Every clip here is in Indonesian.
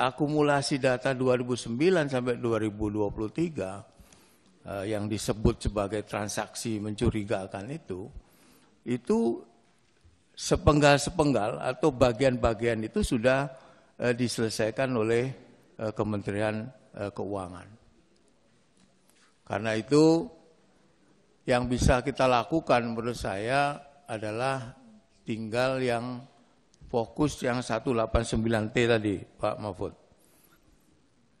akumulasi data 2009 sampai 2023 eh, yang disebut sebagai transaksi mencurigakan itu itu sepenggal-sepenggal atau bagian-bagian itu sudah eh, diselesaikan oleh eh, Kementerian eh, Keuangan. Karena itu yang bisa kita lakukan menurut saya adalah tinggal yang fokus yang 189T tadi Pak Mahfud.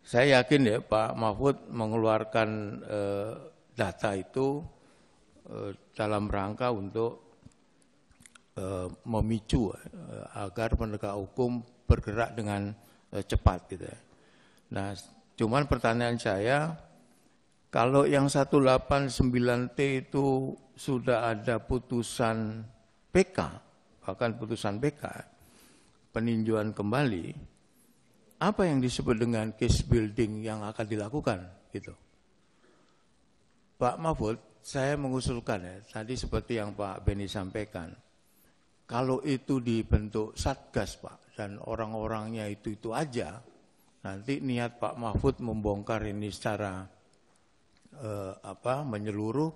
Saya yakin ya Pak Mahfud mengeluarkan eh, data itu eh, dalam rangka untuk eh, memicu eh, agar penegak hukum bergerak dengan eh, cepat gitu ya. Nah, cuman pertanyaan saya kalau yang 189T itu sudah ada putusan PK, bahkan putusan PK, peninjauan kembali, apa yang disebut dengan case building yang akan dilakukan gitu. Pak Mahfud, saya mengusulkan ya, tadi seperti yang Pak Beni sampaikan, kalau itu dibentuk satgas Pak dan orang-orangnya itu itu aja nanti niat Pak Mahfud membongkar ini secara eh, apa menyeluruh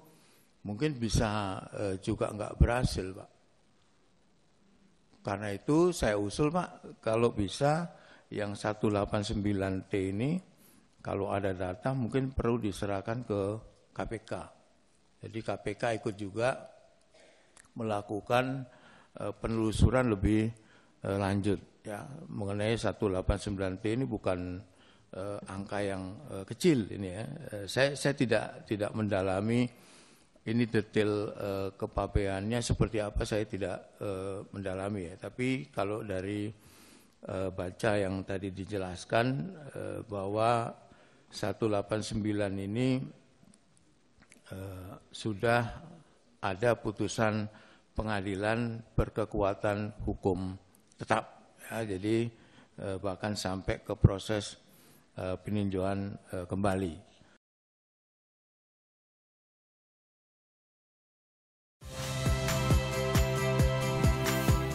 mungkin bisa eh, juga nggak berhasil Pak karena itu saya usul Pak, kalau bisa yang 189T ini kalau ada data mungkin perlu diserahkan ke KPK. Jadi KPK ikut juga melakukan eh, penelusuran lebih eh, lanjut ya mengenai 189T ini bukan eh, angka yang kecil ini ya. saya saya tidak tidak mendalami ini detail uh, kepabeannya seperti apa saya tidak uh, mendalami ya. Tapi kalau dari uh, baca yang tadi dijelaskan uh, bahwa 189 ini uh, sudah ada putusan pengadilan berkekuatan hukum tetap. Ya, jadi uh, bahkan sampai ke proses uh, peninjauan uh, kembali.